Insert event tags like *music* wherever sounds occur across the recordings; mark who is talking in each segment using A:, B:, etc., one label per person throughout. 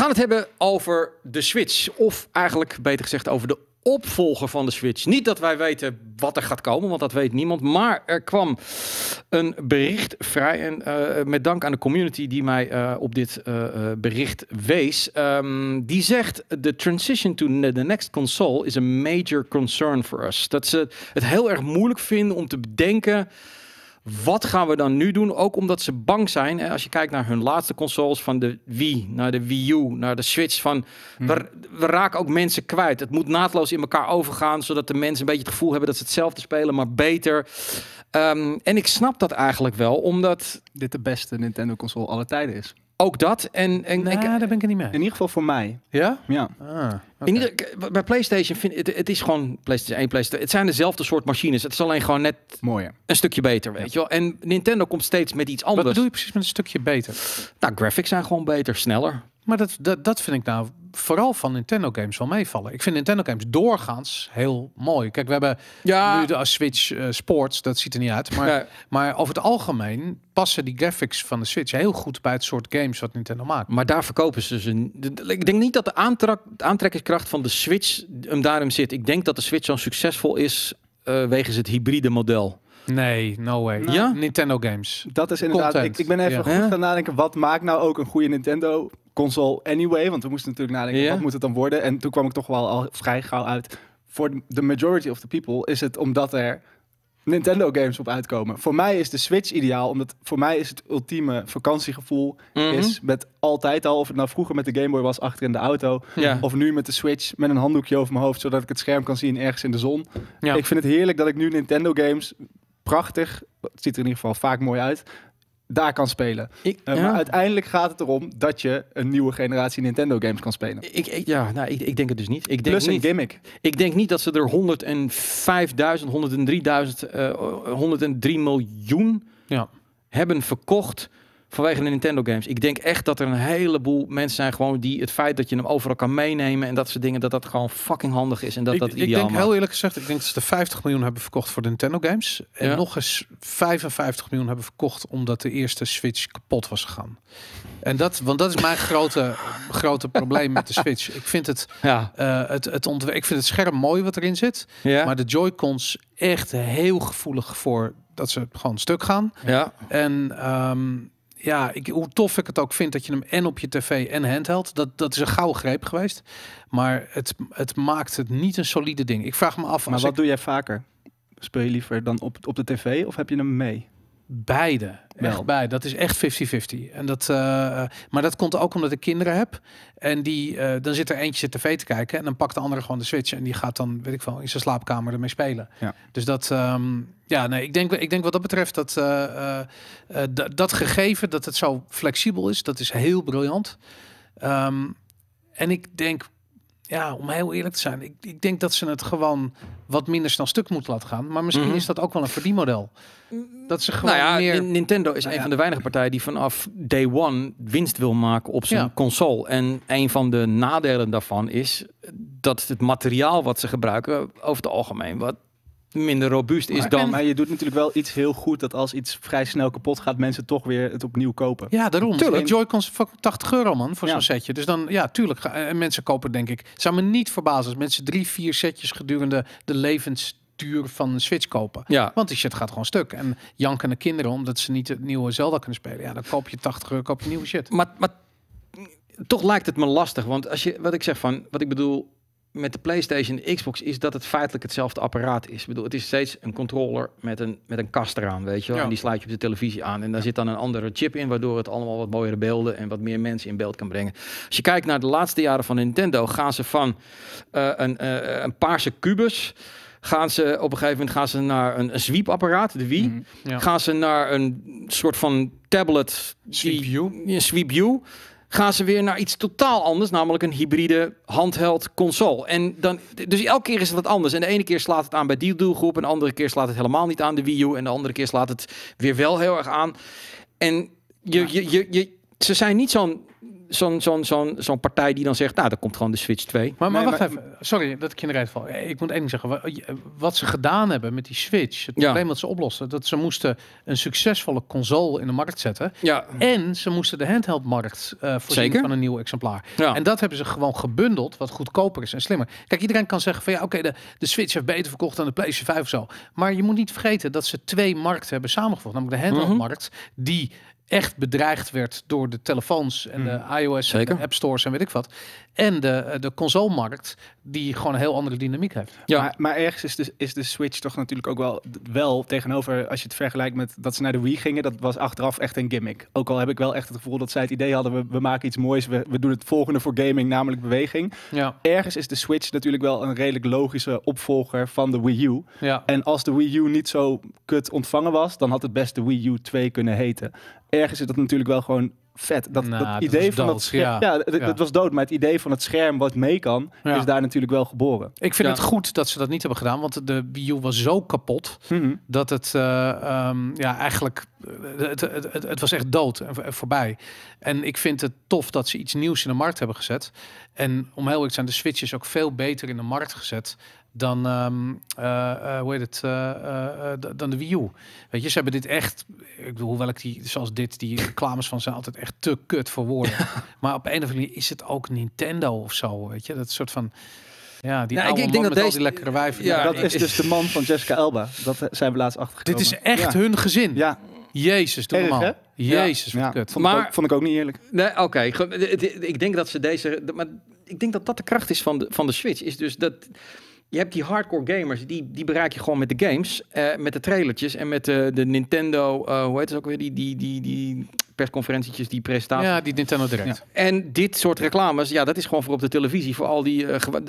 A: gaan het hebben over de Switch. Of eigenlijk beter gezegd over de opvolger van de Switch. Niet dat wij weten wat er gaat komen, want dat weet niemand. Maar er kwam een bericht vrij. En eh, met dank aan de community die mij eh, op dit eh, bericht wees. Ehm, die zegt: The transition to the next console is a major concern for us. Dat ze het heel erg moeilijk vinden om te bedenken. Wat gaan we dan nu doen? Ook omdat ze bang zijn. Als je kijkt naar hun laatste consoles van de Wii, naar de Wii U, naar de Switch. Van, hmm. we, we, raken ook mensen kwijt. Het moet naadloos in elkaar overgaan, zodat de mensen een beetje het gevoel hebben dat ze hetzelfde spelen, maar beter. Ehm, en ik snap dat eigenlijk wel, omdat... Dit de beste Nintendo console alle tijden is. Ook dat. En, en nou, daar ben ik niet mee. In ieder geval voor mij. Ja? Ja. Ah, in ieder, bij PlayStation vind het, het is gewoon PlayStation 1, PlayStation. Het zijn dezelfde soort machines. Het is alleen gewoon net Mooier. een stukje beter, weet je wel. En Nintendo komt steeds met iets anders. Wat bedoel je precies met een stukje beter? Nou, graphics zijn gewoon beter, sneller.
B: Maar dat, dat, dat vind ik nou vooral van Nintendo games wel meevallen. Ik vind Nintendo games doorgaans heel mooi. Kijk, we hebben nu de eh, Switch eh, Sports, dat ziet er niet uit. Maar, maar over het algemeen passen die graphics van de Switch heel goed bij het soort games wat Nintendo maakt. Maar daar
A: verkopen ze ze. Ik denk niet dat de aantrekkingskracht van de Switch hem daarin zit. Ik denk dat de Switch zo succesvol is uh, wegens het hybride model.
B: Nee, no
A: way. ja? Nintendo games. Dat
C: is inderdaad. Ik, ik ben even goed gaan nadenken. Wat maakt nou ook een goede Nintendo console anyway? Want we moesten natuurlijk nadenken. Wat moet het dan worden? En toen kwam ik toch wel al vrij gauw uit. Voor de majority of the people is het omdat er Nintendo games op uitkomen. Voor mij is de Switch ideaal, omdat voor mij is het ultieme vakantiegevoel mhm. is met altijd al, of het nou vroeger met de Game Boy was achter in de auto, of nu met de Switch met een handdoekje over mijn hoofd, zodat ik het scherm kan zien ergens in de zon. Ik vind het heerlijk dat ik nu Nintendo games prachtig. Het ziet er in ieder geval vaak mooi uit. Daar kan spelen. Eh, maar uiteindelijk gaat het erom dat je een nieuwe generatie Nintendo games kan spelen. Ik, ik ja, nou, ik, ik, denk het dus niet. Ik denk Plus een niet, gimmick. Ik denk niet
A: dat ze er 105.000, 103.000, 103 miljoen ja. hebben verkocht vanwege de Nintendo games. Ik denk echt dat er een heleboel mensen zijn gewoon die het feit dat je hem overal kan meenemen en dat soort dingen, dat dat gewoon fucking handig is en dat dat ideaal Ik denk
B: heel eerlijk gezegd, ik denk dat ze de 50 miljoen hebben verkocht voor de Nintendo games en nog eens 55 miljoen hebben verkocht omdat de eerste Switch kapot was gegaan. En dat, want dat is mijn *laughs* grote, grote probleem met de Switch. Ik vind het, ja. Eh, het, het ontwerp, ik vind het scherm mooi wat erin zit, ja. maar de Joy-Cons echt heel gevoelig voor dat ze gewoon stuk gaan. Ja. En ehm, ja, ik, hoe tof ik het ook vind dat je hem en op je tv en handheld, dat, dat is een gouden greep geweest. Maar het, het maakt het niet een solide ding. Ik vraag me af. Maar wat
C: doe jij vaker? Speel je liever dan op, op de tv of heb je hem mee?
B: Beide. Echt bij. Dat is echt 50-50. En dat, eh, eh, maar dat komt ook omdat ik kinderen heb. En die, eh, dan zit er eentje tv te kijken. En dan pakt de andere gewoon de switch. En die gaat dan, weet ik veel, in zijn slaapkamer ermee spelen. Dus dat, ehm, ja, nee, ik denk, ik denk wat dat betreft dat, dat gegeven dat het zo flexibel is, dat is heel briljant. Ehm, en ik denk ja, om heel eerlijk te zijn, ik, ik denk dat ze het gewoon wat minder snel stuk moet laten gaan. Maar misschien mhm. is dat ook wel een verdienmodel. Dat ze
A: gewoon nou ja, meer... Nintendo is nou een van de weinige partijen die vanaf day one winst wil maken op zijn console. En een van de nadelen daarvan is dat het materiaal wat ze gebruiken
C: over het algemeen wat minder robuust is dan. Maar je doet natuurlijk wel iets heel goed dat als iets vrij snel kapot gaat, mensen toch weer het opnieuw kopen. Ja, daarom. Tuurlijk. Joy-Cons 80
B: euro man voor zo'n setje. Dus dan, ja, tuurlijk. En eh, mensen kopen denk ik. Zou me niet verbazen als mensen drie, vier setjes gedurende de levensduur van een Switch kopen. Ja. Want die shit gaat gewoon stuk. En janken de
A: kinderen, omdat ze niet het nieuwe Zelda kunnen spelen. Ja, dan koop je 80 euro, koop je nieuwe shit. Maar, maar toch lijkt het me lastig. Want als je, wat ik zeg van, wat ik bedoel, met de PlayStation en Xbox is dat het feitelijk hetzelfde apparaat is. Ik bedoel, het is steeds een controller met een, met een kast eraan, weet je wel. En die sluit je op de televisie aan. En daar zit dan een andere chip in, waardoor het allemaal wat mooiere beelden en wat meer mensen in beeld kan brengen. Als je kijkt naar de laatste jaren van Nintendo, gaan ze van eh, een, eh, een paarse kubus gaan ze op een gegeven moment gaan ze naar een, sweepapparaat, de Wii. Mhm, gaan ze naar een soort van tablet. Sweep die, Sweep gaan ze weer naar iets totaal anders, namelijk een hybride handheld console. En dan, dus elke keer is het wat anders. En de ene keer slaat het aan bij die doelgroep, en de andere keer slaat het helemaal niet aan de Wii U, en de andere keer slaat het weer wel heel erg aan. En je, je, je ze zijn niet zo'n zo'n zo'n zo'n zo'n partij die dan zegt, nou, dan komt gewoon de Switch 2. Maar, maar wacht even,
B: sorry dat ik je in val. Eh, ik moet één ding zeggen, wat ze gedaan hebben met die Switch, het probleem dat ze oplossen, dat ze moesten een succesvolle console in de markt zetten. Ja. En ze moesten de handheldmarkt uh, eh, voorzien van een nieuw exemplaar. Ja. En dat hebben ze gewoon gebundeld, wat goedkoper is en slimmer. Kijk, iedereen kan zeggen van ja, oké, de, de Switch heeft beter verkocht dan de PlayStation 5 of zo. Maar je moet niet vergeten dat ze twee markten hebben samengevoegd. Namelijk de handheldmarkt, mhm. die echt bedreigd werd door de telefoons en de mm. iOS en app stores en weet ik wat en de, eh, de consolemarkt, die gewoon een heel andere dynamiek heeft.
C: Ja. Maar, maar, ergens is de, is de Switch toch natuurlijk ook wel, wel tegenover, als je het vergelijkt met dat ze naar de Wii gingen, dat was achteraf echt een gimmick. Ook al heb ik wel echt het gevoel dat zij het idee hadden, we, we maken iets moois, we, we doen het volgende voor gaming, namelijk beweging. Ja. Ergens is de Switch natuurlijk wel een redelijk logische opvolger van de Wii U. Ja. En als de Wii U niet zo kut ontvangen was, dan had het best de Wii U 2 kunnen heten. Ergens is dat natuurlijk wel gewoon vet. Dat, nou, dat idee van dat scherm, ja. dat was dood, maar het idee van het scherm wat mee kan, is daar natuurlijk wel geboren. Ik vind het goed dat
B: ze dat niet hebben gedaan, want de Wii was zo kapot mhm. dat het eh, ehm, ja eigenlijk eh, het, het, het, was echt dood en voorbij. En ik vind het tof dat ze iets nieuws in de markt hebben gezet. En om heel eerlijk te zijn, de Switch is ook veel beter in de markt gezet dan, ehm, eh, eh, hoe heet het, eh, dan de Wii U. Weet je, ze hebben dit echt, ik bedoel, hoewel ik die, zoals dit, die reclames van zijn altijd echt te kut voor woorden. Maar op een of andere manier is het ook Nintendo of zo, weet je. Dat soort van, ja, die allemaal nou, oude ik, ik denk dat deze, die lekkere wijven. Ja, dat is dus de man
C: van Jessica Elba. Dat zijn we laatst achtergekomen. Dit is echt hun gezin. Ja. Jezus, doe man Jezus, ja. kut. Vond, maar, ik ook, vond ik ook niet eerlijk. Nee, oké.
A: Ik denk dat ze deze... Maar ik denk dat dat de kracht is van de, van de Switch. Is dus dat je hebt die hardcore gamers, die, die bereik je gewoon met de games, uh, met de trailertjes en met de, eh, de Nintendo, eh, hoe heet het ook weer, die, die, die, die persconferentietjes, die presentaties. Ja, die Nintendo Direct. En dit soort reclames, ja, dat is gewoon voor op de televisie, voor al die,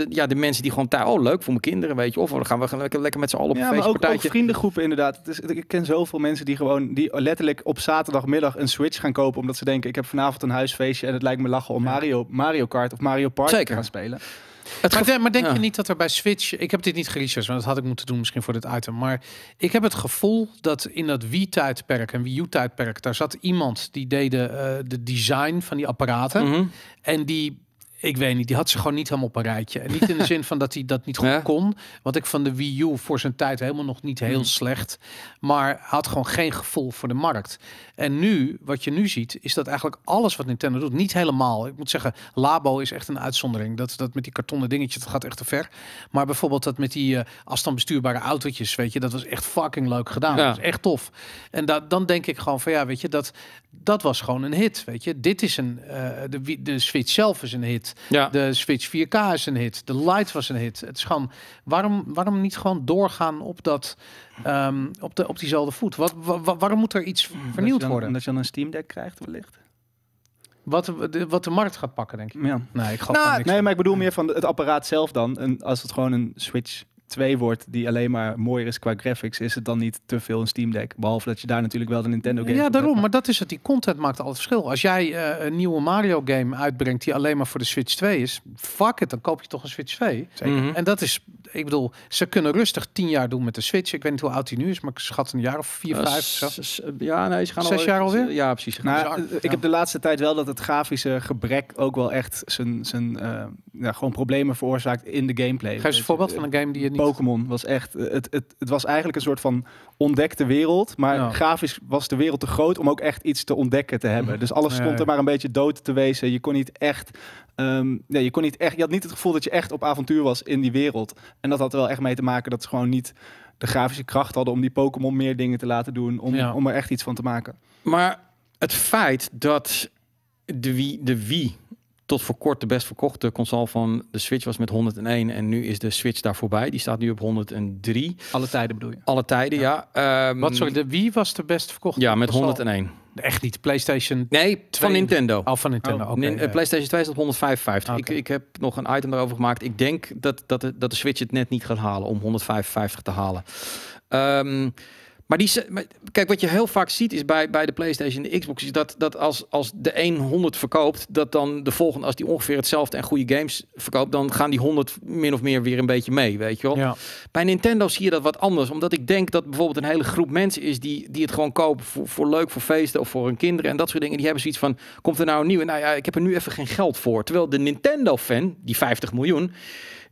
A: ja, de mensen die gewoon thuis, oh leuk, voor mijn kinderen, weet je, of oh, dan gaan we lekker, met z'n allen op ja, een maar ook, ook vriendengroepen
C: inderdaad. Het is, ik ken zoveel mensen die gewoon, die letterlijk op zaterdagmiddag een Switch gaan kopen, omdat ze denken, ik heb vanavond een huisfeestje en het lijkt me lachen om Mario, Mario Kart of Mario Party te gaan spelen.
B: Het maar, maar, denk je niet dat er bij Switch... Ik heb dit niet geresearched, want dat had ik moeten doen misschien voor dit item. Maar ik heb het gevoel dat in dat wie tijdperk en Wii U-tijdperk... daar zat iemand die deed de, eh, de design van die apparaten. Mhm. En die ik weet niet, die had ze gewoon niet helemaal op een rijtje. En niet in de *laughs* zin van dat hij dat niet goed kon. Wat ik van de Wii U voor zijn tijd helemaal nog niet heel hmm. slecht. Maar had gewoon geen gevoel voor de markt. En nu, wat je nu ziet, is dat eigenlijk alles wat Nintendo doet, niet helemaal. Ik moet zeggen, Labo is echt een uitzondering. Dat, dat met die kartonnen dingetje, dat gaat echt te ver. Maar bijvoorbeeld dat met die uh, eh, afstand bestuurbare autootjes, weet je, dat was echt fucking leuk gedaan. Dat was echt tof. En dat, dan denk ik gewoon van ja, weet je, dat, dat was gewoon een hit. Weet je, dit is een, eh, de, de Switch zelf is een hit. Ja. De Switch 4K is een hit. De Light was een hit. Het is waarom, waarom niet gewoon doorgaan op, dat, ehm, op, de, op diezelfde voet? Wat, waarom moet er iets vernieuwd dat dan, worden? Omdat je dan een Steam Deck krijgt wellicht. Wat de, wat de markt gaat pakken, denk ik. Ja.
C: Nee, ik ga nou, niks nee, maar ik bedoel meer van het apparaat zelf dan. En als het gewoon een Switch 2 wordt, die alleen maar mooier is qua graphics, is het dan niet te veel een Steam Deck. Behalve dat je daar natuurlijk wel de Nintendo game. Ja, daarom.
B: Maar dat is het. Die content maakt al het verschil. Als jij eh, een nieuwe Mario game uitbrengt die alleen maar voor de Switch 2 is, fuck het, dan koop je toch een Switch 2. Zeker. Mhm. En dat is, ik bedoel, ze kunnen rustig 10 jaar doen met de Switch. Ik weet niet hoe oud die nu is, maar ik schat een jaar of 4,
C: 5. Uh, ja, nee, ze gaan zes jaar alweer. Ja, precies. Nou, eh, Ik heb de laatste tijd wel dat het grafische gebrek ook wel echt zijn, zijn eh, ja, gewoon problemen veroorzaakt in de gameplay. Geef eens een dus, voorbeeld van een game die je niet Pokémon was echt. Eh, het, het, het was eigenlijk een soort van ontdekte wereld. Maar grafisch was de wereld te groot om ook echt iets te ontdekken te hebben. Dus alles stond er maar een beetje dood te wezen. Je kon niet echt. Ehm, nee, je kon niet echt. Je had niet het gevoel dat je echt op avontuur was in die wereld. En dat had er wel echt mee te maken dat ze gewoon niet de grafische kracht hadden om die Pokémon meer dingen te laten doen. Om, ja. om er echt iets van te maken.
A: Maar het feit dat de wie de wie tot voor kort de best verkochte console van de Switch was met 101. En nu is de Switch daar voorbij. Die staat nu op 103. Alle tijden bedoel je? Alle tijden, ja. ja. Ehm, Wat, sorry, de wie was de best verkochte Ja, met 101. Echt niet PlayStation. Nee, van Nintendo. Al oh, van Nintendo. Oh, okay, eh, PlayStation 2 staat 155. Ik, ik heb nog een item daarover gemaakt. Ik denk dat, dat, de, dat de Switch het net niet gaat halen om 155 te halen. Ehm, maar, die, kijk, wat je heel vaak ziet is bij, bij de PlayStation en de Xbox, is dat, dat als, als de 100 verkoopt, dat dan de volgende, als die ongeveer hetzelfde en goede games verkoopt, dan gaan die 100 min of meer weer een beetje mee, weet je wel. Ja. Bij Nintendo zie je dat wat anders, omdat ik denk dat bijvoorbeeld een hele groep mensen is die, die het gewoon kopen voor, voor leuk, voor feesten of voor hun kinderen en dat soort dingen. Die hebben zoiets van, komt er nou een nieuwe? Nou ja, ik heb er nu even geen geld voor. Terwijl de Nintendo-fan, die 50 miljoen,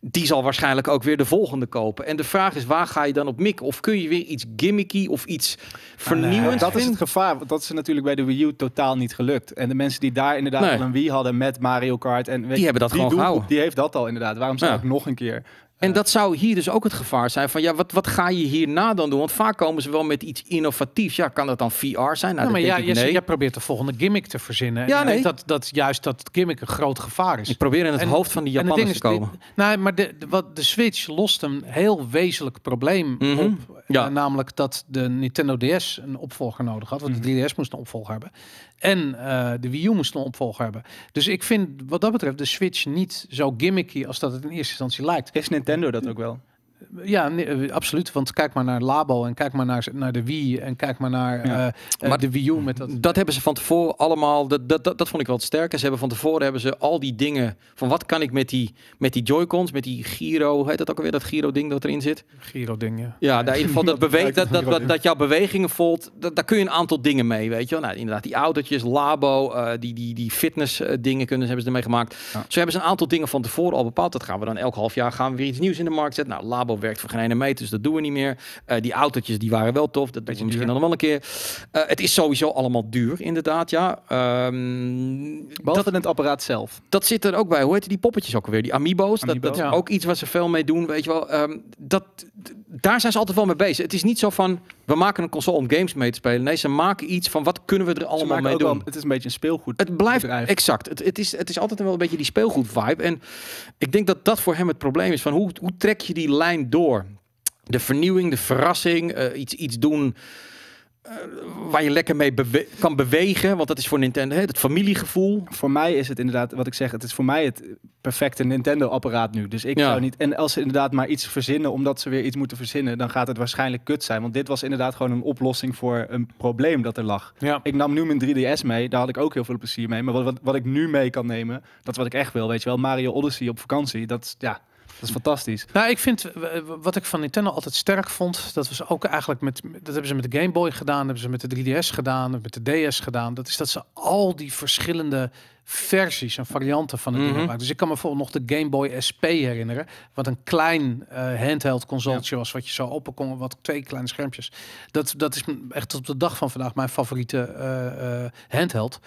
A: die zal waarschijnlijk ook weer de volgende kopen.
C: En de vraag is, waar ga je dan op mikken? Of kun je weer iets gimmicky of iets ah, vernieuwends Dat is het gevaar, want dat is natuurlijk bij de Wii U totaal niet gelukt. En de mensen die daar inderdaad een Wii hadden met Mario Kart... En, die hebben dat gewoon Die heeft dat al inderdaad. Waarom zou ik nog een keer en dat zou hier dus ook
A: het gevaar zijn van ja, wat, wat ga je hierna dan doen? Want vaak komen ze wel met iets innovatiefs. Ja, kan dat dan VR zijn? Nou, ja, nee. jij,
B: probeert de volgende gimmick te verzinnen. Ja, nee. dat,
A: dat juist dat gimmick een groot
B: gevaar is. Ik probeer in het hoofd van die Japanners te komen. Nee, nou, maar de, de, wat, de Switch lost een heel wezenlijk probleem mhm. op. Ja. Eh, namelijk dat de Nintendo DS een opvolger nodig had. Want mm de mhm. DS moest een opvolger hebben. En eh, de Wii U moest een opvolger hebben. Dus ik vind wat dat betreft de Switch niet zo gimmicky als dat het in eerste instantie lijkt. Is Nintendo dat ook wel. Ja, nee, eh, absoluut. Want kijk maar naar Labo en kijk maar naar, naar de Wii en kijk maar naar ja. Eh,
A: eh, maar de Wii U. Met dat. dat hebben ze van tevoren allemaal, dat, dat, dat, dat vond ik wel het sterke. Ze hebben van tevoren hebben ze al die dingen van wat kan ik met die, met die Joy-Cons, met die Giro, hoe heet dat ook alweer, dat Giro-ding dat erin zit? Giro-ding, ja. Ja, in ieder geval *laughs* dat, beweegt dat, dat, dat, dat, jouw bewegingen voelt. dat, daar kun je een aantal dingen mee, weet je wel. Nou, inderdaad, die autootjes, Labo, die, die, die fitness dingen kunnen, hebben ze ermee gemaakt. Ja. Zo hebben ze een aantal dingen van tevoren al bepaald. Dat gaan we dan elk half jaar gaan we weer iets nieuws in de markt zetten. Nou, Labo werkt voor geen meters. dus dat doen we niet meer. Eh, die autootjes die waren wel tof, dat doen je misschien wel een keer. Eh, het is sowieso allemaal duur, inderdaad, ja. Um, Behalve dat, het apparaat zelf. Dat zit er ook bij. Hoe heet die poppetjes ook alweer? Die amiibo's. Dat, dat ja. ook iets wat ze veel mee doen, weet je wel. Ehm, dat, daar zijn ze altijd wel mee bezig. Het is niet zo van we maken een console om games mee te spelen. Nee, ze maken iets van wat kunnen we er allemaal mee doen. het is een beetje een speelgoed. Het blijft exact. Het, is, het is altijd wel een beetje die speelgoed vibe. En ik denk dat dat voor hem het probleem is. Van hoe, hoe trek je die lijn door? De vernieuwing, de verrassing, eh, iets, iets doen eh, waar je
C: lekker mee kan bewegen. Want dat is voor Nintendo hè, het familiegevoel. Voor mij is het inderdaad, wat ik zeg, het is voor mij het perfecte Nintendo-apparaat nu. Dus ik zou niet. En als ze inderdaad maar iets verzinnen, omdat ze weer iets moeten verzinnen, dan gaat het waarschijnlijk kut zijn. Want dit was inderdaad gewoon een oplossing voor een probleem dat er lag. Ik nam nu mijn 3DS mee, daar had ik ook heel veel plezier mee. Maar wat, wat, wat ik nu mee kan nemen, dat is wat ik echt wil, weet je wel. Mario Odyssey op vakantie, dat ja, dat is fantastisch. Nou, ik vind
B: wat ik van Nintendo altijd sterk vond, dat was ook eigenlijk met dat hebben ze met de Game Boy gedaan, hebben ze met de 3DS gedaan, met de DS gedaan. Dat is dat ze al die verschillende versies en varianten van het mm -hmm. Dus ik kan me bijvoorbeeld nog de Game Boy SP herinneren. Wat een klein eh, handheld consoletje was. Wat je zo open kon. Wat twee kleine schermpjes. Dat, dat is echt op de dag van vandaag mijn favoriete eh, eh, handheld.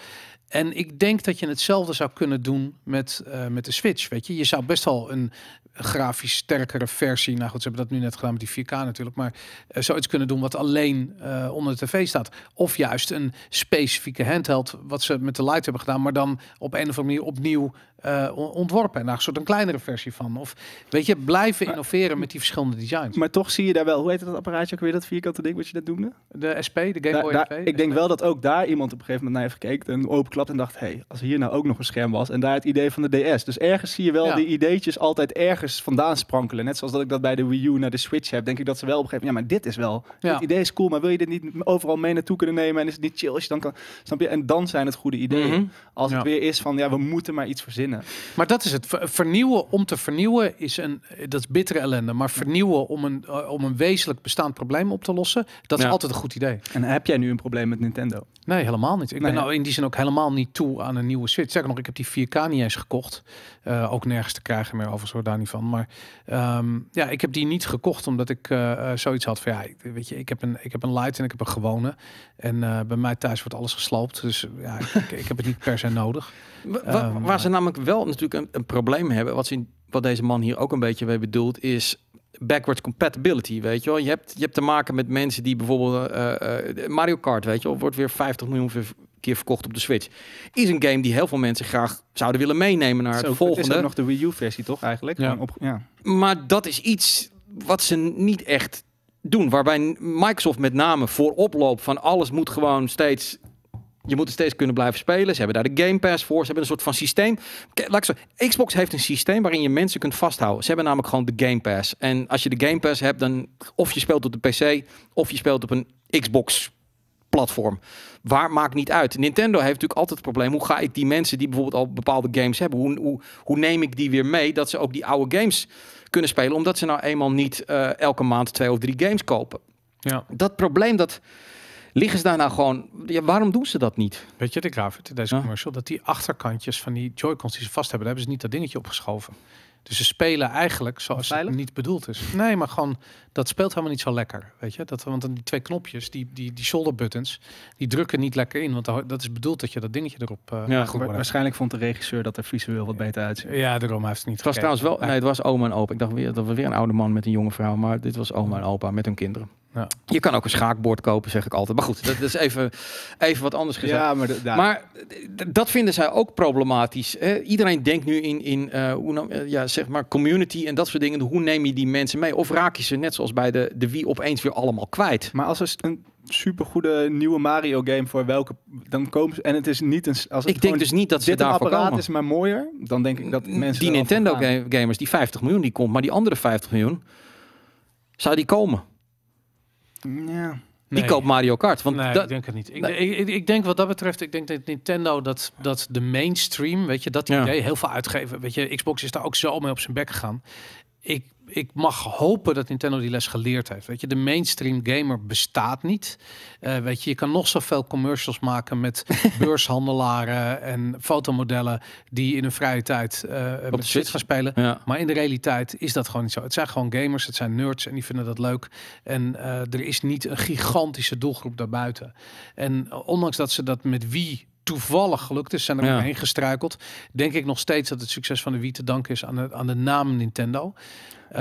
B: En ik denk dat je hetzelfde zou kunnen doen met, met de Switch. Weet je? je zou best wel een grafisch sterkere versie. Nou goed, ze hebben dat nu net gedaan met die 4K natuurlijk. Maar zoiets kunnen doen wat alleen onder de tv staat. Of juist een specifieke handheld. Wat ze met de light hebben gedaan. Maar dan op een of andere manier opnieuw eh, ontworpen. En daar soort een kleinere versie van. Of weet je, blijven innoveren met die verschillende
C: designs. Maar toch zie je daar wel, hoe heet dat apparaatje ook weer, dat vierkante ding wat je net noemde? De SP, de Game Boy SP. Ik denk wel dat ook daar iemand op een gegeven moment naar heeft gekeken en openklapt en dacht, hé, hey, als hier nou ook nog een scherm was. En daar het idee van de DS. Dus ergens zie je wel die ideetjes altijd ergens vandaan sprankelen. Net zoals dat ik dat bij de Wii U naar de Switch heb, denk ik dat ze wel op een gegeven moment, ja, maar dit is wel, het idee is cool, maar wil je dit niet overal mee naartoe kunnen nemen en is het niet chill als je dan kan, snap je? En dan zijn het goede ideeën. Mhm. Als het weer is van, ja, we moeten maar iets verzinnen. Maar dat is het. Vernieuwen om te vernieuwen is een, dat is bittere ellende. Maar vernieuwen
B: om een, eh, om een wezenlijk bestaand probleem op te lossen, dat is altijd een goed idee.
C: En heb jij nu een probleem met
B: Nintendo? Nee, helemaal niet. Ik ben nou in die zin ook helemaal niet toe aan een nieuwe Switch. Zeg nog, ik heb die 4K niet eens gekocht. Eh, ook nergens te krijgen meer, over zo daar niet van. Maar ehm, ja, ik heb die niet gekocht omdat ik eh, zoiets had van ja, weet je, ik heb, een, ik heb een light en ik heb een gewone. En bij mij thuis wordt alles gesloopt. Dus ja, ik, heb het niet per se nodig. *laughs* waar zijn
A: ehm, ze namelijk wel natuurlijk een, een probleem hebben, wat, ze, wat deze man hier ook een beetje mee bedoelt, is backwards compatibility, weet je wel. Je hebt, je hebt te maken met mensen die bijvoorbeeld eh, eh, Mario Kart, weet je wel, wordt weer 50 miljoen keer verkocht op de Switch. Is een game die heel veel mensen graag zouden willen meenemen
C: naar het, volgende. Het is nog de Wii U-versie, toch, eigenlijk? Ja. Op, ja.
A: Maar dat is iets wat ze niet echt doen. Waarbij Microsoft met name voor loopt van alles moet gewoon steeds je moet er steeds kunnen blijven spelen. Ze hebben daar de Game Pass voor. Ze hebben een soort van systeem. Laat Xbox heeft een systeem waarin je mensen kunt vasthouden. Ze hebben namelijk gewoon de Game Pass. En als je de Game Pass hebt, dan of je speelt op de PC of je speelt op een Xbox platform. Waar maakt niet uit. Nintendo heeft natuurlijk altijd het probleem. Hoe ga ik die mensen die bijvoorbeeld al bepaalde games hebben, hoe, hoe, hoe neem ik die weer mee dat ze ook die oude games kunnen spelen? Omdat ze nou eenmaal niet eh, elke maand twee of drie games kopen. Ja. Dat probleem dat liggen ze daar nou gewoon... Ja, waarom doen ze dat niet? Weet je, de Gravit in deze commercial, dat die achterkantjes van die Joy-Cons die ze
B: vast hebben, hebben ze niet dat dingetje opgeschoven. Dus ze spelen eigenlijk zoals Veilig? het niet bedoeld is. Nee, maar gewoon, dat speelt helemaal niet zo lekker. Weet je? Dat, want die twee knopjes, die, die, die shoulder buttons, die drukken niet lekker in. Want dat is bedoeld dat je dat dingetje erop... Uh, ja, goed,
C: waarschijnlijk vond de regisseur dat er visueel wat beter uitziet. Ja,
B: daarom heeft het niet Het was trouwens
A: wel... Nee, het was oma en opa. Ik dacht weer, dat we weer een oude man met een jonge vrouw. Maar dit was oma en opa met hun kinderen. Ja. Je kan ook een schaakbord kopen, zeg ik altijd. Maar goed, dat, is even, even wat anders
C: gezegd. Ja, maar,
A: dat vinden zij ook problematisch. Iedereen denkt nu in, in eh, hoe, eh, ja, zeg maar community en dat soort dingen. Hoe neem je die mensen mee? Of raak je
C: ze net zoals bij de, de Wii opeens weer allemaal kwijt? Maar als er een supergoede nieuwe Mario game voor welke dan komen ze en het is niet een als ik denk dus niet dat ze daarvoor apparaat is maar mooier dan denk ik dat mensen die Nintendo
A: gamers die 50 miljoen die komt maar die andere 50 miljoen zou die komen
B: Nee. Die koopt
A: Mario Kart. Want nee, ik denk het niet. Ik,
B: ik, ik, denk wat dat betreft, ik denk dat Nintendo dat, dat de mainstream, weet je, dat idee heel veel uitgeven. Weet je, Xbox is daar ook zo mee op zijn bek gegaan. Ik ik mag hopen dat Nintendo die les geleerd heeft. Weet je, de mainstream gamer bestaat niet. Eh, weet je, je kan nog zoveel commercials maken met *laughs* beurshandelaren en fotomodellen die in hun vrije tijd uh, op met gaan spelen. Maar in de realiteit is dat gewoon niet zo. Het zijn gewoon gamers, het zijn nerds en die vinden dat leuk. En eh, er is niet een gigantische doelgroep daarbuiten. En ondanks dat ze dat met wie toevallig gelukt is, zijn er ja. heen gestruikeld. Denk ik nog steeds dat het succes van de Wii te danken is aan aan de naam Nintendo.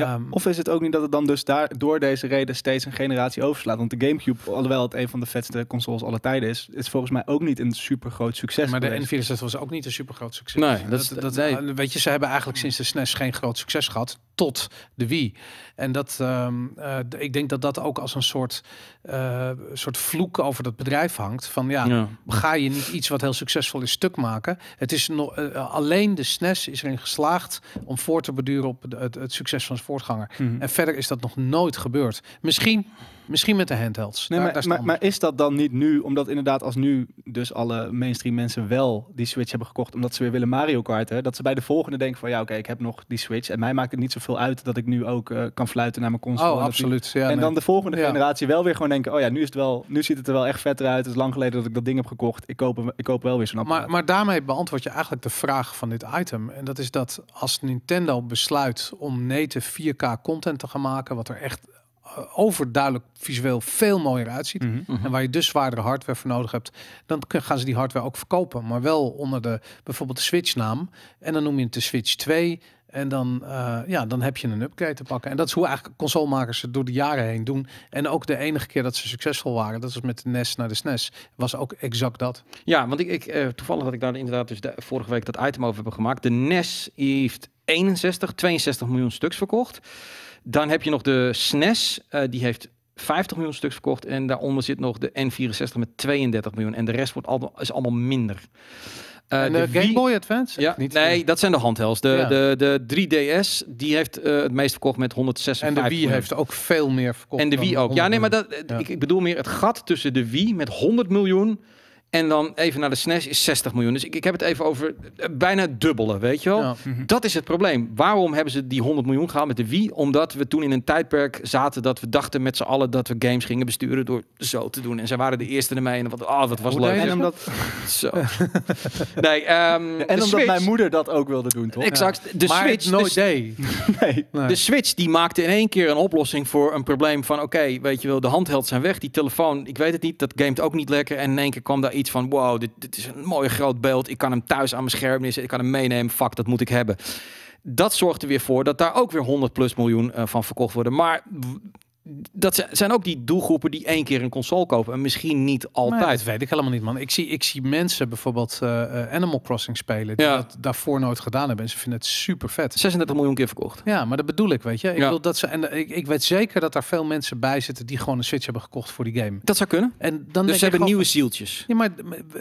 C: Ehm, of is het ook niet dat het dan dus daar, door deze reden steeds een generatie overslaat? Want de Gamecube, alhoewel het een van de vetste consoles alle tijden is, is volgens mij ook niet een super groot succes. Maar de
B: N64 was ook niet een super groot succes. Nee, dat, dat, eh, Weet je, ze hebben eigenlijk sinds de SNES e geen groot succes gehad tot de Wii. En dat, ehm, eh, ik denk dat dat ook als een soort, eh, soort vloek over dat bedrijf hangt. Van ja, ga je niet iets wat heel succesvol is stuk maken? Het is alleen de SNES e is erin geslaagd om voor te beduren op het, het succes van voortganger. Mhm. En verder is dat nog nooit gebeurd. Misschien Misschien met de handhelds. Nee, maar,
C: maar, is dat dan niet nu, omdat inderdaad als nu dus alle mainstream mensen wel die Switch hebben gekocht, omdat ze weer willen Mario Kart, hè, dat ze bij de volgende denken van ja oké, ik heb nog die Switch en mij maakt het niet zoveel uit dat ik nu ook eh, kan fluiten naar mijn console. Oh, absoluut. Ja, en dan de volgende generatie wel weer gewoon denken, oh ja, nu, is het wel, nu ziet het er wel echt vet uit. Het is lang geleden dat ik dat ding heb gekocht. Ik koop, ik koop wel weer zo'n apparaat. Maar, maar daarmee beantwoord je eigenlijk de vraag van dit item.
B: En dat is dat als Nintendo besluit om native 4K content te gaan maken, wat er echt eh, overduidelijk visueel veel mooier uitziet. Mhm. Mhm. En waar je dus zwaardere hardware voor nodig hebt. Dan gaan ze die hardware ook verkopen. Maar wel onder de bijvoorbeeld de Switch naam. En dan noem je het de Switch 2. En dan, eh, ja, dan heb je een upgrade te pakken. En dat is hoe eigenlijk consolemakers het door de jaren heen doen. En ook de enige keer dat ze succesvol waren, dat was met de NES naar de SNES, was ook exact dat.
A: Ja, want ik, ik eh, toevallig dat ik daar inderdaad dus de, vorige week dat item over hebben gemaakt. De NES heeft 61, 62 miljoen stuks verkocht. Dan heb je nog de SNES, e eh, die heeft 50 miljoen stuks verkocht. En daaronder zit nog de N64 met 32 miljoen. En de rest wordt allemaal, is allemaal minder. Eh, en de, eh, Game Boy Advance? Ja, nee, dat zijn de handhelds. De, de, de 3DS, die heeft het meest verkocht met 156 En de Wii heeft ook veel meer verkocht. En de Wii ook. Ja, nee, maar dat, Ik, ik, bedoel meer het gat tussen de Wii met 100 miljoen... En dan even naar de SNES e is 60 miljoen. Dus ik, ik heb het even over eh, bijna het dubbele, weet je wel. Mhm. Dat is het probleem. Waarom hebben ze die 100 miljoen gehaald met de Wii? Omdat we toen in een tijdperk zaten dat we dachten met z'n allen dat we games gingen besturen door zo te doen. En zij waren de eerste ermee en wat, oh, ah, wat was leuk. En omdat... *laughs* zo. Nee, ehm, en omdat mijn moeder dat ook wilde doen, toch? Exact. De Switch... nooit de... *laughs* nee. De Switch die maakte in één keer een oplossing voor een probleem van oké, weet je wel, de handheld zijn weg, die telefoon, ik weet het niet, dat gamet ook niet lekker. En in één keer kwam daar iets van wow, dit, dit is een mooi groot beeld. Ik kan hem thuis aan mijn scherm neerzetten. Ik kan hem meenemen. Fuck, dat moet ik hebben dat zorgt er weer voor dat daar ook weer 100 plus miljoen eh, van verkocht worden. Maar dat zijn ook die doelgroepen die één keer een console kopen en misschien niet altijd. dat weet
B: ik helemaal niet, man. Ik zie, ik zie mensen bijvoorbeeld eh, eh, Animal Crossing spelen die ja. dat daarvoor nooit gedaan hebben en ze vinden het super vet. 36 miljoen keer verkocht. Ja, maar dat bedoel ik, weet je. Ik ja. wil dat ze en eh, ik, ik weet zeker dat daar veel mensen bij zitten die gewoon een Switch hebben gekocht voor die game. Dat zou kunnen. En dan dus ze hebben nieuwe zieltjes. Ja, maar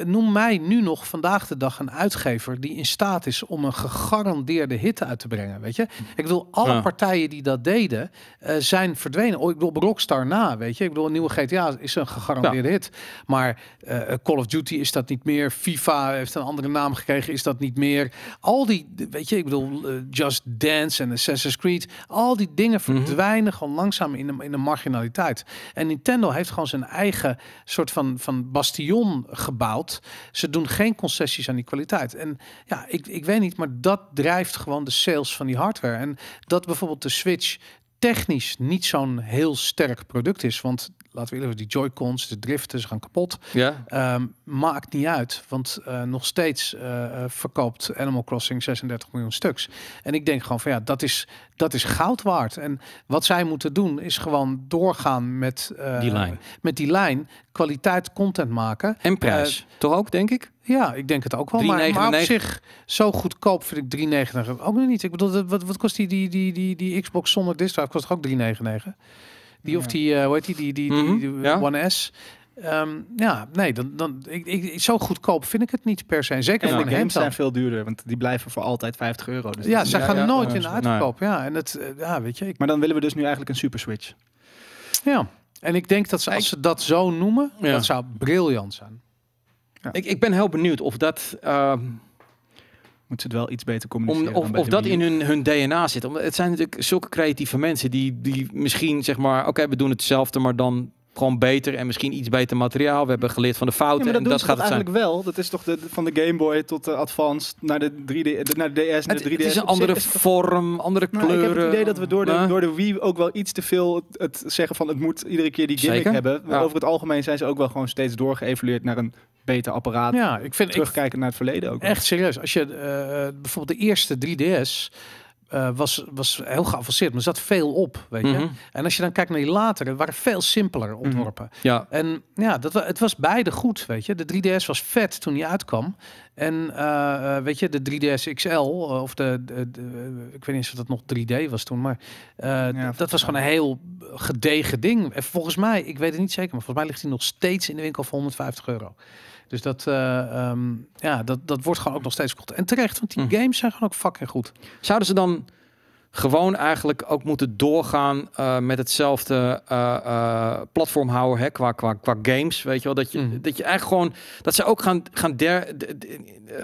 B: noem mij nu nog vandaag de dag een uitgever die in staat is om een gegarandeerde hit uit te brengen, weet je. Hm. Ik wil alle partijen die dat deden zijn verdwenen ik bedoel, Rockstar na, weet je. Ik bedoel, een nieuwe GTA is een gegarandeerde hit. Maar eh, Call of Duty is dat niet meer. FIFA heeft een andere naam gekregen, is dat niet meer. Al die, weet je, ik bedoel, eh, Just Dance en Assassin's Creed. Al die dingen mhm. verdwijnen gewoon langzaam in de, in de marginaliteit. En Nintendo heeft gewoon zijn eigen soort van, van bastion gebouwd. Ze doen geen concessies aan die kwaliteit. En ja, ik, ik weet niet, maar dat drijft gewoon de sales van die hardware. En dat bijvoorbeeld de Switch technisch niet zo'n heel sterk product is. Want laten we even die Joy-Cons, de driften, ze gaan kapot. Ja. Ehm, maakt niet uit, want eh, nog steeds eh, eh, verkoopt Animal Crossing 36 miljoen stuks. En ik denk gewoon van ja, dat is, dat is goud waard. En wat zij moeten doen is gewoon doorgaan met, die, lijn. met die lijn, kwaliteit content maken. En prijs,
A: toch ook denk ik? Ja, ik denk het
B: ook wel. Maar, maar, op zich, zo goedkoop vind ik 3,99 ook nog niet. Ik bedoel, wat, wat kost die, die, die, die, die Xbox zonder disc drive? Kost ook 3,99? Die of die, eh, hoe heet die, die, die, die, mhm, eh, One S. Ehm, ja, nee, dan, dan, ik, ik, zo goedkoop vind ik het niet per se. Zeker en voor de games zijn
C: veel duurder, want die blijven voor altijd
B: 50 euro. Dus ja, ze gaan nooit in de uitkoop.
C: ja. en het, eh,
B: ja, weet je. Ik... Maar dan willen we dus nu eigenlijk een Super Switch. Ja, en ik denk dat ze, als ze dat zo noemen, dat zou briljant zijn.
A: Ik, ik ben heel benieuwd of dat. Uh,
C: moet ze het wel iets beter
A: communiceren. Om, of, dat in hun, hun DNA zit. Omdat het zijn natuurlijk zulke creatieve mensen die, die misschien zeg maar, oké, we doen hetzelfde, maar dan gewoon beter en misschien iets beter materiaal. We hebben geleerd van de fouten. Ja, dat en dat gaat het eigenlijk
C: wel. Dat is toch de, van de Game Boy tot de Advance naar de 3D, naar de DS en het, de 3DS. Het is een andere vorm, andere nou, kleuren. Ik heb het idee dat we door de, door de Wii ook wel iets te veel het zeggen van het moet iedere keer die gimmick hebben. Maar over het algemeen zijn ze ook wel gewoon steeds doorgeëvalueerd naar een beter apparaat. Ja, ik vind terugkijken naar het verleden ook.
B: Echt serieus. Als je eh, eh, bijvoorbeeld de eerste 3DS eh, was, was heel geavanceerd, maar zat veel op, weet je. Mhm. En als je dan kijkt naar die latere, waren veel simpeler mhm. ontworpen. Ja. En ja, dat, het was beide goed, weet je. De 3DS was vet toen die uitkwam. En eh, eh, weet je, de 3DS XL, of de, de, ik weet niet eens of dat nog 3D was toen, maar dat was gewoon een heel gedegen ding. En volgens mij, ik weet het niet zeker, maar volgens mij ligt hij nog steeds in de winkel voor 150 euro. Dus dat, eh, ehm, ja, dat, dat wordt gewoon ook nog steeds goed. En terecht, want die hm. games zijn gewoon ook
A: fucking goed. Zouden ze dan gewoon eigenlijk ook moeten doorgaan eh, met hetzelfde uh, eh, eh, platform houden hè, qua, qua, qua games. Weet je wel, dat je, mhm. dat je eigenlijk gewoon, dat ze ook gaan, gaan, der,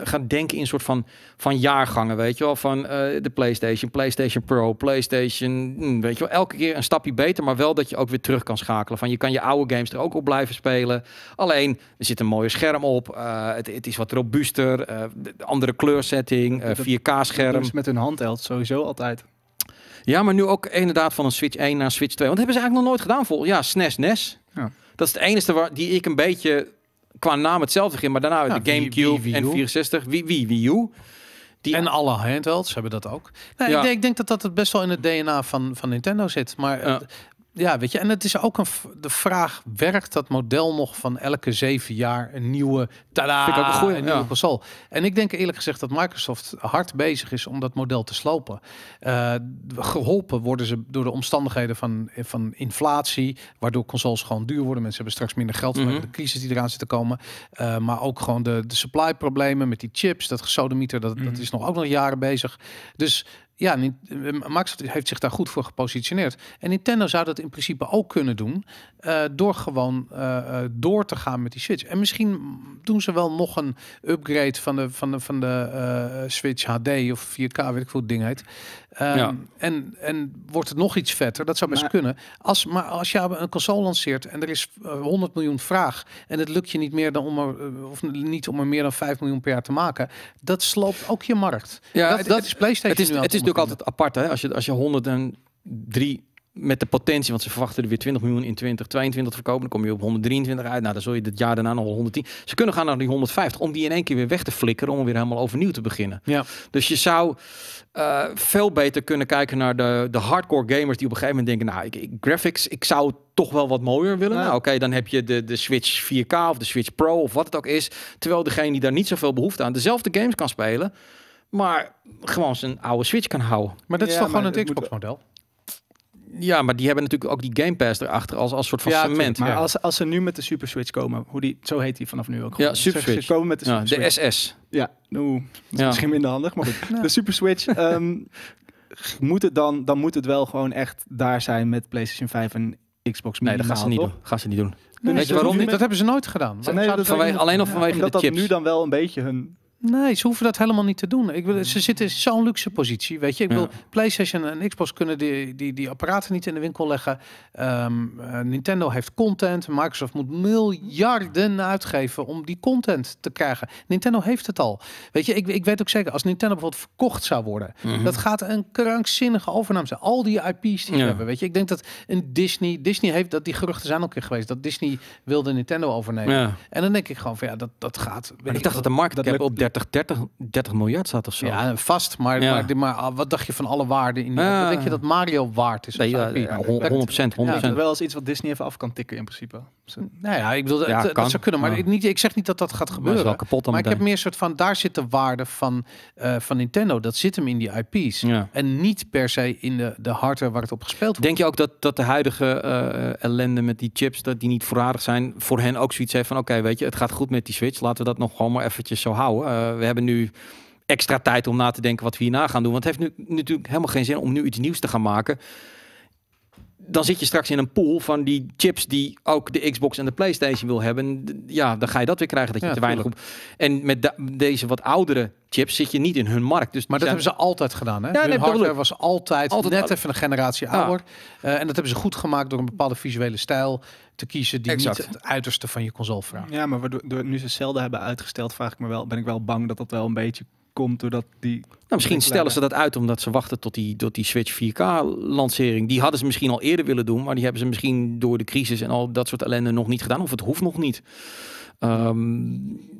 A: gaan denken in een soort van, van jaargangen, weet je wel, van de PlayStation, PlayStation Pro, PlayStation, hm, weet je wel, elke keer een stapje beter, maar wel dat je ook weer terug kan schakelen. Van je kan je oude games er ook op blijven spelen. Alleen, er zit een mooie scherm op, het, het, is wat robuuster, andere kleursetting, 4K-scherm.
C: met hun handheld sowieso altijd.
A: Ja, maar nu ook inderdaad van een Switch 1 naar Switch 2. Want dat hebben ze eigenlijk nog nooit gedaan. Vol. Ja, SNES, NES. Ja. Dat is het enige waar, die ik een beetje qua naam hetzelfde ging. Maar daarna de Gamecube en 64. Wii, Wii, U. Die en alle
B: handhelds hebben dat ook. Nou, ik, denk, ik, denk, dat dat het best wel in het DNA van, van Nintendo zit. Maar ja. Eh, ja, weet je, en het is ook een de vraag: werkt dat model nog van elke zeven jaar een nieuwe tada, Vind ik ook een, goeie, een ja. nieuwe console? En ik denk eerlijk gezegd dat Microsoft hard bezig is om dat model te slopen. Uh, geholpen worden ze door de omstandigheden van, van inflatie, waardoor consoles gewoon duur worden. Mensen hebben straks minder geld vanwege mhm. de crisis die eraan zit te komen. Eh, maar ook gewoon de, de supply problemen met die chips, dat gesodemieter, dat, dat mhm. is nog ook nog jaren bezig. Dus ja, eh, Max heeft zich daar goed voor gepositioneerd. En Nintendo zou dat in principe ook kunnen doen. Eh, door gewoon eh, door te gaan met die Switch. En misschien doen ze wel nog een upgrade van de, van de, van de Switch HD of 4K, weet ik veel ding heet. Ehm, en, en wordt het nog iets vetter? Dat zou best kunnen. Als, maar als je een console lanceert en er is 100 miljoen vraag. en het lukt je niet meer dan om er, of niet om er meer dan 5 miljoen per jaar te maken. dat sloopt ook je markt. Ja, dat,
A: dat is PlayStation. Het is, nu het natuurlijk altijd apart. Hè? Als, je, als je 103 met de potentie, want ze verwachten er weer 20 miljoen in 2022 verkopen, dan kom je op 123 uit. Nou, dan zul je dit jaar daarna nog 110. Ze kunnen gaan naar die 150 om die in één keer weer weg te flikkeren, om weer helemaal overnieuw te beginnen. Ja. Dus je zou eh, veel beter kunnen kijken naar de, de hardcore gamers die op een gegeven moment denken, nou, ik, graphics, ik zou toch wel wat mooier willen. Nou, oké, dan heb je de, de Switch 4K of de Switch Pro of wat het ook is. Terwijl degene die daar niet zoveel behoefte aan dezelfde games kan spelen, maar gewoon zijn oude Switch kan houden.
C: Maar dat is toch gewoon het Xbox-model?
A: Ja, maar die hebben natuurlijk ook die Game Pass erachter als, als soort van ja, Maar
C: als, als ze nu met de Super Switch komen, hoe die, zo heet die vanaf nu ook. Ja, Super Switch. Ze komen met de, de SS. Ja, nou, ja. misschien minder handig, maar goed. *laughs* De Super Switch, *laughs* ehm, moet het dan, dan moet het wel gewoon echt daar zijn met PlayStation 5 en Xbox Nee, dat gaan ze niet doen. Gaan ze niet doen. Nee, Weet je waarom niet? Dat hebben ze nooit gedaan. Nee, dat vanwege, alleen of vanwege de dat chips. Dat nu dan wel een beetje hun
B: Nee, ze hoeven dat helemaal niet te doen. Ik wil, ze zitten in zo'n luxe positie, weet je. Ik wil PlayStation en Xbox kunnen die, die, die apparaten niet in de winkel leggen. Ehm, eh, Nintendo heeft content. Microsoft moet miljarden uitgeven om die content te krijgen. Nintendo heeft het al. Weet je, ik, ik weet ook zeker, als Nintendo bijvoorbeeld verkocht zou worden, mhm. dat gaat een krankzinnige overname zijn. Al die IP's die ze hebben, weet je. Ik denk dat een Disney, Disney heeft dat die geruchten zijn ook keer geweest dat Disney wilde Nintendo overnemen. En dan denk ik gewoon van ja, dat, dat gaat. ik, dacht dat de
A: markt dat op 30, 30, 30 miljard zat of zo. Ja, vast. Maar,
B: ja. maar, maar, ah, wat dacht je van alle waarden in die ja. Ah. denk je dat Mario waard is? Nee, ja, 100 procent. Ja,
C: wel eens iets wat Disney even af kan tikken in principe. Nou
B: ja, ik bedoel, eh, dat zou kunnen, maar, niet, ik zeg niet dat dat gaat gebeuren. Maar, kapot maar ik heb meer een soort van, daar zit de waarde van, eh, van Nintendo. Dat zit hem in die IP's. En niet per se in de, de hardware waar het op gespeeld wordt.
A: Denk je ook dat, dat de huidige eh, ellende met die chips, dat die niet voorradig zijn, voor hen ook zoiets heeft van, oké, weet je, het gaat goed met die Switch, laten we dat nog gewoon maar eventjes zo houden. we hebben nu extra tijd om na te denken wat we hierna gaan doen. Want het heeft nu natuurlijk helemaal geen zin om nu iets nieuws te gaan maken dan zit je straks in een pool van die chips die ook de Xbox en de PlayStation wil hebben. Ja, dan ga je dat weer krijgen dat je te weinig op. En met deze wat oudere chips zit je niet in hun markt. Dus maar dat hebben ze altijd gedaan. Hè? Ja, hun hardware
B: was altijd, net even een generatie ouder. Eh, en dat hebben ze goed gemaakt door een bepaalde visuele stijl te kiezen die exact. niet het uiterste van je console vraagt.
C: Ja, maar waardoor nu ze zelden hebben uitgesteld, vraag ik me wel, ben ik wel bang dat dat wel een beetje komt doordat die... Nou, misschien stellen ze
A: dat uit omdat ze wachten tot die, tot die Switch 4K-lancering. Die hadden ze misschien al eerder willen doen, maar die hebben ze misschien door de crisis en al dat soort ellende nog niet gedaan. Of het hoeft nog niet. Ehm,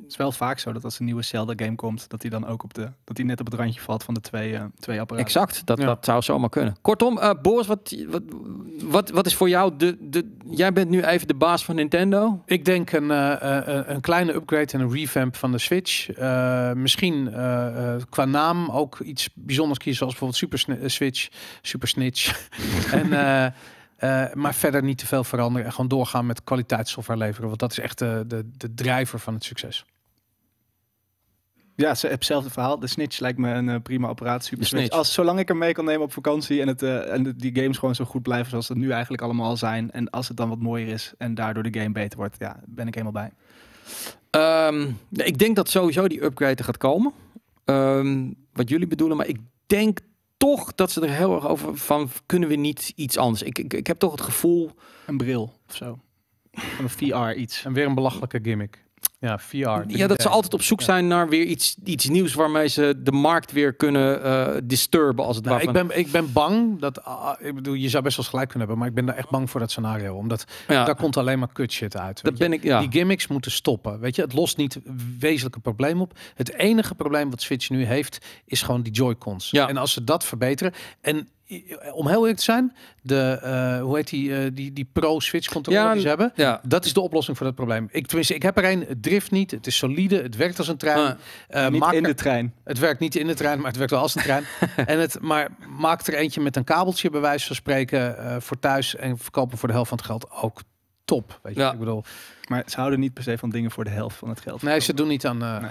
C: het is wel vaak zo dat als een nieuwe Zelda-game komt, dat die dan ook op de, dat die net op het randje valt van de twee, uh, twee apparaten. Exact, dat, dat
A: zou zomaar kunnen. Kortom, uh, Boris, wat, wat, wat, wat, is voor jou de, de. Jij bent nu even de baas van Nintendo. Ik denk een, eh, een kleine
B: upgrade en een revamp van de Switch. misschien qua naam ook iets bijzonders kiezen, zoals bijvoorbeeld Super Switch, Super Snitch. *laughs* en. Eh, maar verder niet te veel veranderen en gewoon doorgaan met kwaliteitssoftware leveren. Want dat is echt de, eh, de, de drijver van het
C: succes. Ja, hetzelfde verhaal. De Snitch lijkt me een eh, prima apparaat. Super Als, zolang ik hem mee kan nemen op vakantie en, het, en de, die games gewoon zo goed blijven zoals ze nu eigenlijk allemaal zijn. En als het dan wat mooier is en daardoor de game beter wordt, ja, ben ik helemaal bij.
A: Ehm, ik denk dat sowieso die upgrade gaat komen. Ehm, wat jullie bedoelen, maar ik denk toch dat ze er heel erg over van kunnen we niet iets anders. Ik, ik, ik heb toch het gevoel. Een bril of zo. Een VR iets. En weer een belachelijke gimmick. Ja,
B: VR. Ja, dat ze altijd op zoek
A: zijn naar weer iets, iets nieuws waarmee ze de markt weer kunnen uh, disturben als het nou, ware. Ik ben,
B: ik ben bang dat, ah, ah, ik bedoel, je zou best wel gelijk kunnen hebben, maar ik ben er echt bang voor dat scenario. Omdat daar komt alleen maar kut shit uit. Dat ben ik, ja. Die gimmicks moeten stoppen. Weet je, het lost niet wezenlijke probleem op. Het enige probleem wat Switch nu heeft, is gewoon die Joy-Cons. En als ze dat verbeteren, en om heel eerlijk te zijn, de, eh, hoe heet die, eh, die, die pro-switch controller die ze hebben, ja. dat is de oplossing voor dat probleem. Ik, tenminste, ik heb er een, het drift niet, het is solide, het werkt als een trein. Uh, niet in de trein. Het werkt niet in de trein, maar het werkt wel als een trein. *laughs* en het, maar maak er eentje met een kabeltje, bij wijze van spreken, voor thuis en verkopen
C: voor de helft van het geld ook top. Weet je, ja. ik bedoel... Maar ze houden niet per se van dingen voor de helft van het geld.
B: Nee, ze doen niet aan... Nou,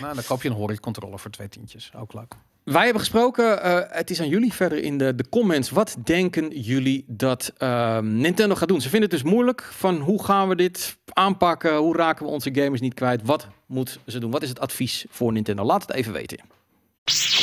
B: dan koop je een controller voor twee tientjes, ook leuk.
C: Wij hebben
A: gesproken, eh, het is aan jullie verder in de, de comments. Wat denken jullie dat ehm, Nintendo gaat doen? Ze vinden het dus moeilijk van hoe gaan we dit aanpakken? Hoe raken we onze gamers niet kwijt? Wat moeten ze doen? Wat is het advies voor Nintendo? Laat het even weten.